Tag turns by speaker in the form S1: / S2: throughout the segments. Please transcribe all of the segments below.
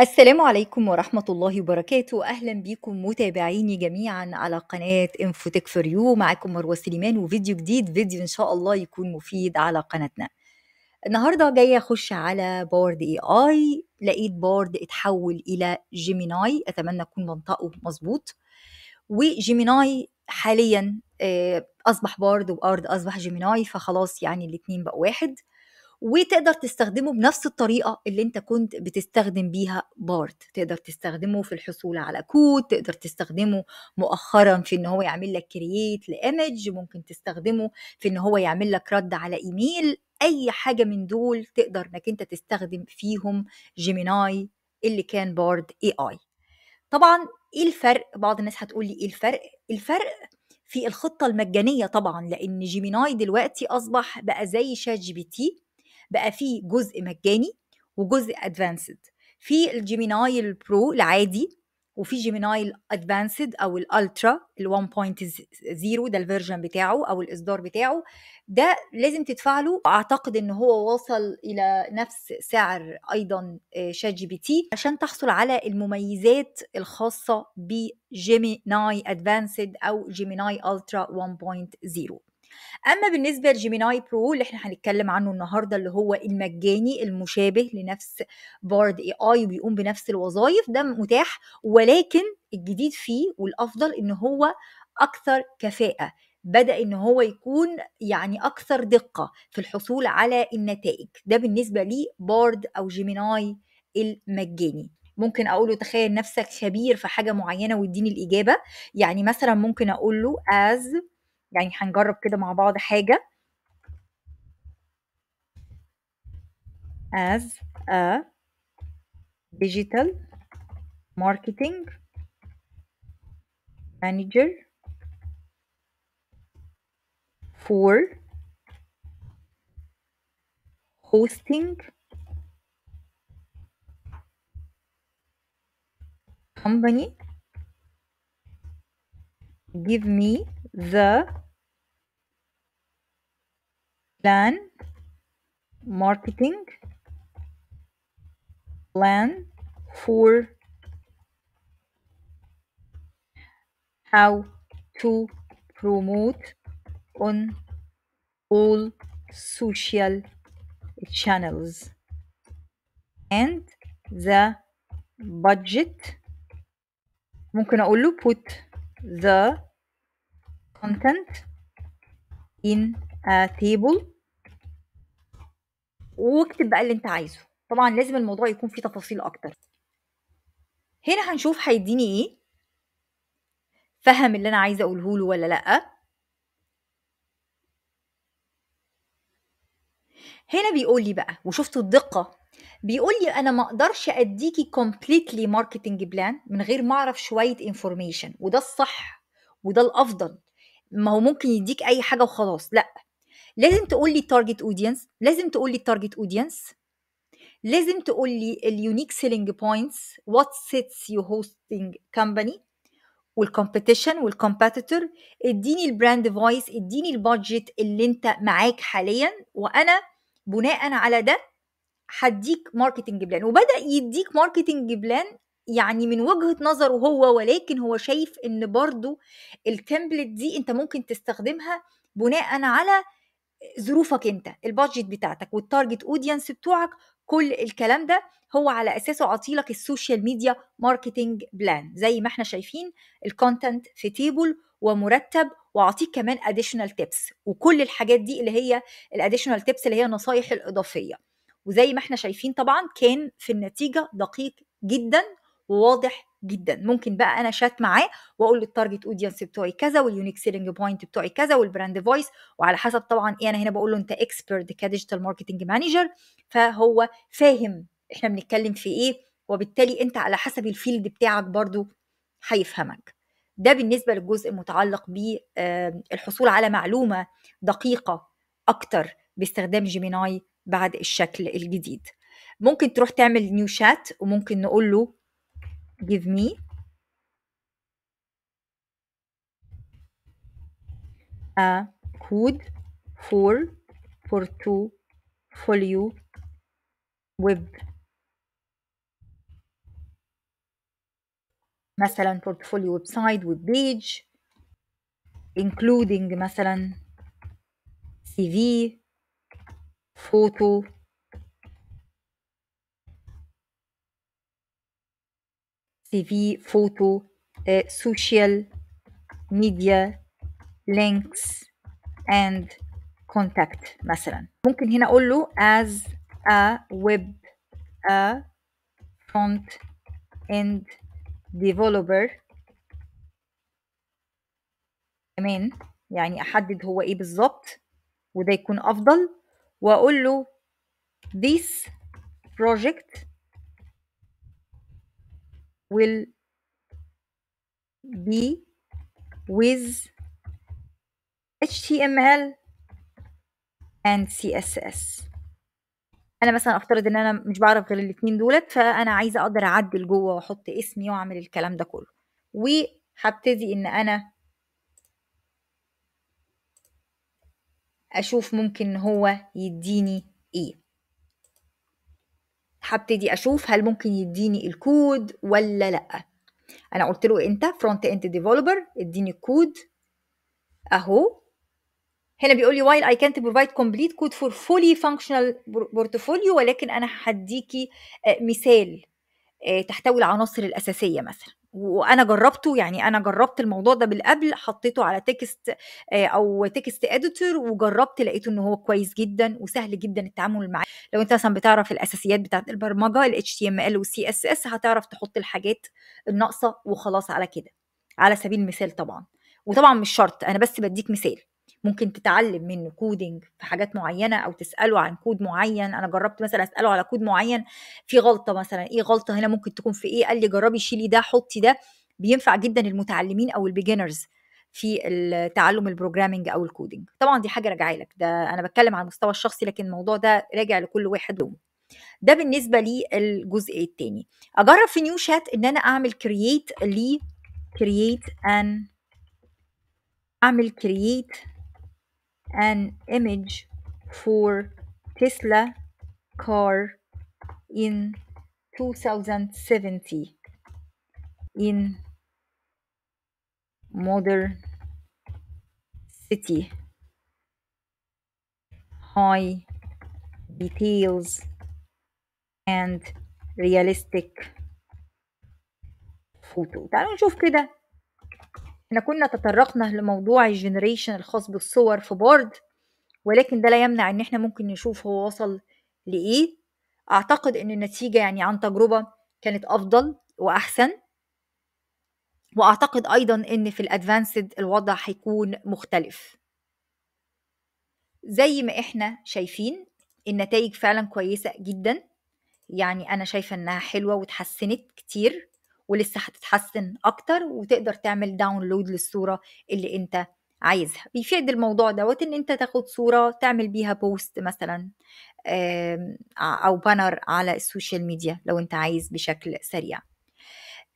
S1: السلام عليكم ورحمة الله وبركاته أهلا بكم متابعيني جميعا على قناة انفوتك فور يو معكم مروة سليمان وفيديو جديد فيديو إن شاء الله يكون مفيد على قناتنا النهاردة جاية أخش على بارد اي اي لقيت بارد اتحول إلى جيميناي أتمنى أكون منطقه مظبوط وجيميناي حاليا آه، أصبح بارد وأرض أصبح جيميناي فخلاص يعني الاتنين بقوا واحد وتقدر تستخدمه بنفس الطريقة اللي انت كنت بتستخدم بيها بارت تقدر تستخدمه في الحصول على كود تقدر تستخدمه مؤخرا في ان هو يعمل لك كرييت لإيمج ممكن تستخدمه في ان هو يعمل لك رد على ايميل اي حاجة من دول تقدر انك انت تستخدم فيهم جيميناي اللي كان بارد اي اي طبعا ايه الفرق بعض الناس هتقول لي ايه الفرق الفرق في الخطه المجانيه طبعا لان جيميناي دلوقتي اصبح بقى زي شات جي بي تي بقى فيه جزء مجاني وجزء ادفانسد في الجيميناي البرو العادي وفي جيميناي الادفانسد او الالترا ال 1.0 ده الفيرجن بتاعه او الاصدار بتاعه ده لازم تدفع له اعتقد ان هو وصل الى نفس سعر ايضا شات جي بي تي عشان تحصل على المميزات الخاصه بجيميناي ادفانسد او جيميناي الترا 1.0 اما بالنسبه لجيميناي برو اللي احنا هنتكلم عنه النهارده اللي هو المجاني المشابه لنفس بارد اي اي وبيقوم بنفس الوظائف ده متاح ولكن الجديد فيه والافضل ان هو اكثر كفاءه بدا ان هو يكون يعني اكثر دقه في الحصول على النتائج ده بالنسبه لي بارد او جيميناي المجاني ممكن اقول له تخيل نفسك خبير في حاجه معينه واديني الاجابه يعني مثلا ممكن اقول له as يعني هنجرب كده مع بعض حاجة as a digital marketing manager for hosting company give me the plan marketing plan for how to promote on all social channels and the budget ممكن اقول له put the content in a table واكتب بقى اللي انت عايزه طبعا لازم الموضوع يكون فيه تفاصيل اكتر هنا هنشوف هيديني ايه فهم اللي انا عايزه اقوله له ولا لا هنا بيقول لي بقى وشفت الدقه بيقول لي انا ما اقدرش اديكي كومبليتلي ماركتنج بلان من غير ما اعرف شويه انفورميشن وده الصح وده الافضل ما هو ممكن يديك اي حاجه وخلاص لا لازم تقول لي التارجت اودينس لازم تقول لي التارجت اودينس لازم تقول لي اليونيك سيلينج بوينتس وات سيتس يو هوستنج كومباني والكومبيتيشن والكومبيتيتور اديني البراند فويس اديني البادجت اللي انت معاك حاليا وانا بناء على ده هديك ماركتنج بلان وبدا يديك ماركتنج بلان يعني من وجهة نظره هو ولكن هو شايف ان برضو التمبلت دي انت ممكن تستخدمها بناء على ظروفك انت البادجت بتاعتك والتارجت اودينس بتوعك كل الكلام ده هو على اساسه عطيلك السوشيال ميديا ماركتنج بلان زي ما احنا شايفين الكونتنت في تيبل ومرتب واعطيك كمان اديشنال تيبس وكل الحاجات دي اللي هي الاديشنال تيبس اللي هي النصايح الاضافيه وزي ما احنا شايفين طبعا كان في النتيجه دقيق جدا وواضح جدا ممكن بقى انا شات معاه واقول له التارجت اودينس بتوعي كذا واليونيك سيلينج بوينت بتوعي كذا والبراند فويس وعلى حسب طبعا ايه انا هنا بقول له انت اكسبرت كديجيتال ماركتنج مانجر فهو فاهم احنا بنتكلم في ايه وبالتالي انت على حسب الفيلد بتاعك برضو هيفهمك ده بالنسبه للجزء المتعلق بالحصول على معلومه دقيقه اكتر باستخدام جيميناي بعد الشكل الجديد ممكن تروح تعمل نيو شات وممكن نقول له give me a hood for portfolio web مثلا portfolio website with page including مثلا CV photo سي في فوتو سوشيال ميديا لينكس اند كونتاكت مثلا ممكن هنا اقول له as a web a front end developer كمان يعني احدد هو ايه بالظبط وده يكون افضل واقول له this project will be with HTML and CSS انا مثلا افترض ان انا مش بعرف غير الاثنين دولت فانا عايزه اقدر اعدل جوه واحط اسمي واعمل الكلام ده كله وهبتدي ان انا اشوف ممكن هو يديني ايه هبتدي اشوف هل ممكن يديني الكود ولا لا انا قلت له انت فرونت اند ديفلوبر اديني الكود اهو هنا بيقول لي while I can't provide complete code for fully functional portfolio ولكن انا هديكي آه، مثال آه، تحتوي العناصر الاساسيه مثلا وانا جربته يعني انا جربت الموضوع ده بالقبل حطيته على تكست آه، او تكست اديتور وجربت لقيته ان هو كويس جدا وسهل جدا التعامل معاه لو انت مثلا بتعرف الاساسيات بتاعه البرمجه ال HTML وال CSS هتعرف تحط الحاجات الناقصه وخلاص على كده على سبيل المثال طبعا وطبعا مش شرط انا بس بديك مثال ممكن تتعلم منه كودينج في حاجات معينه او تساله عن كود معين انا جربت مثلا اساله على كود معين في غلطه مثلا ايه غلطه هنا ممكن تكون في ايه قال لي جربي شيلي ده حطي ده بينفع جدا المتعلمين او البيجنرز في تعلم البروجرامينج او الكودينج طبعا دي حاجه راجعه لك ده انا بتكلم على المستوى الشخصي لكن الموضوع ده راجع لكل واحد له ده بالنسبه للجزء الثاني اجرب في نيو شات ان انا اعمل كرييت لي كرييت ان اعمل كرييت an image for Tesla car in 2070 in modern city high details and realistic photo تعالوا نشوف كده احنا كنا تطرقنا لموضوع الجنريشن الخاص بالصور في بورد ولكن ده لا يمنع ان احنا ممكن نشوف هو وصل لايه اعتقد ان النتيجة يعني عن تجربة كانت افضل واحسن واعتقد ايضا ان في الادفانسد الوضع هيكون مختلف زي ما احنا شايفين النتائج فعلا كويسة جدا يعني انا شايفة انها حلوة وتحسنت كتير ولسه هتتحسن اكتر وتقدر تعمل داونلود للصوره اللي انت عايزها بيفيد الموضوع دوت ان انت تاخد صوره تعمل بيها بوست مثلا او بانر على السوشيال ميديا لو انت عايز بشكل سريع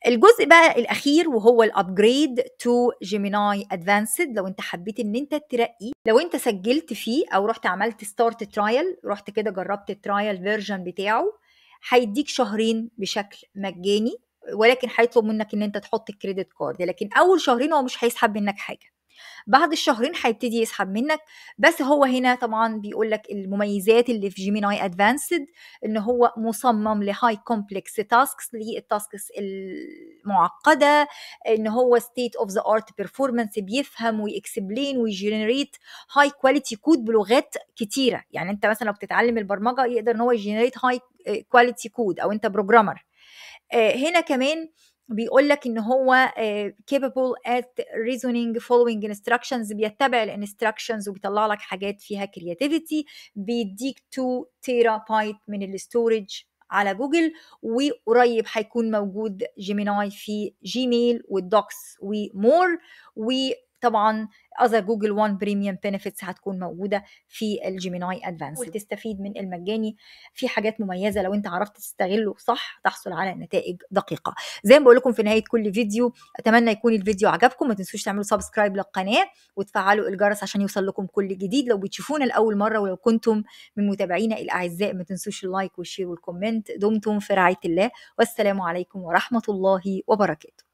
S1: الجزء بقى الاخير وهو الابجريد تو جيميناي ادفانسد لو انت حبيت ان انت ترقي لو انت سجلت فيه او رحت عملت ستارت ترايل رحت كده جربت الترايل فيرجن بتاعه هيديك شهرين بشكل مجاني ولكن هيطلب منك ان انت تحط الكريدت كارد لكن اول شهرين هو مش هيسحب منك حاجه بعد الشهرين هيبتدي يسحب منك بس هو هنا طبعا بيقول لك المميزات اللي في جيميناي ادفانسد ان هو مصمم لهاي كومبلكس تاسكس للتاسكس المعقده ان هو ستيت اوف ذا ارت بيرفورمانس بيفهم ويكسبلين ويجنريت هاي كواليتي كود بلغات كتيره يعني انت مثلا لو بتتعلم البرمجه يقدر ان هو يجنريت هاي كواليتي كود او انت بروجرامر آه، هنا كمان بيقول لك ان هو آه، capable at reasoning following instructions بيتبع الانستراكشنز وبيطلع لك حاجات فيها كرياتيفيتي بيديك 2 تيرا بايت من الاستورج على جوجل وقريب هيكون موجود جيميناي في جيميل والدوكس ومور و طبعا اذر جوجل وان بريميوم بنفيتس هتكون موجوده في الجيميناي ادفانس وتستفيد من المجاني في حاجات مميزه لو انت عرفت تستغله صح تحصل على نتائج دقيقه زي ما بقول لكم في نهايه كل فيديو اتمنى يكون الفيديو عجبكم ما تنسوش تعملوا سبسكرايب للقناه وتفعلوا الجرس عشان يوصل لكم كل جديد لو بتشوفونا لاول مره ولو كنتم من متابعينا الاعزاء ما تنسوش اللايك والشير والكومنت دمتم في رعايه الله والسلام عليكم ورحمه الله وبركاته